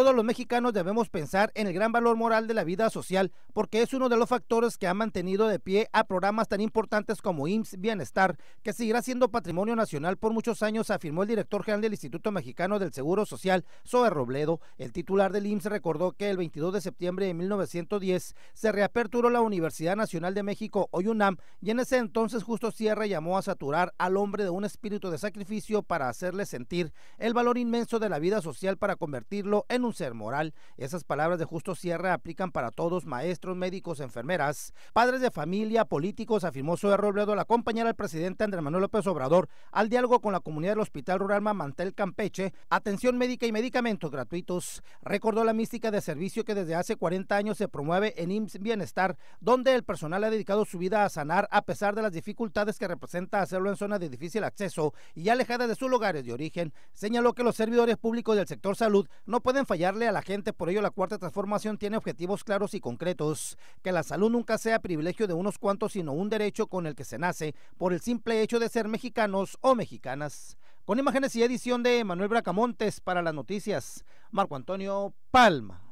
Todos los mexicanos debemos pensar en el gran valor moral de la vida social, porque es uno de los factores que ha mantenido de pie a programas tan importantes como IMSS Bienestar, que seguirá siendo patrimonio nacional por muchos años, afirmó el director general del Instituto Mexicano del Seguro Social, Zoe Robledo. El titular del IMSS recordó que el 22 de septiembre de 1910 se reaperturó la Universidad Nacional de México, hoy UNAM, y en ese entonces Justo Sierra llamó a saturar al hombre de un espíritu de sacrificio para hacerle sentir el valor inmenso de la vida social para convertirlo en un ser Moral. Esas palabras de justo cierre aplican para todos, maestros, médicos, enfermeras, padres de familia, políticos, afirmó su Robledo al acompañar al presidente Andrés Manuel López Obrador al diálogo con la comunidad del Hospital Rural Mamantel Campeche, atención médica y medicamentos gratuitos. Recordó la mística de servicio que desde hace 40 años se promueve en IMSS Bienestar, donde el personal ha dedicado su vida a sanar a pesar de las dificultades que representa hacerlo en zonas de difícil acceso y alejada de sus lugares de origen. Señaló que los servidores públicos del sector salud no pueden fallarle a la gente, por ello la cuarta transformación tiene objetivos claros y concretos. Que la salud nunca sea privilegio de unos cuantos, sino un derecho con el que se nace, por el simple hecho de ser mexicanos o mexicanas. Con imágenes y edición de Manuel Bracamontes para las noticias, Marco Antonio Palma.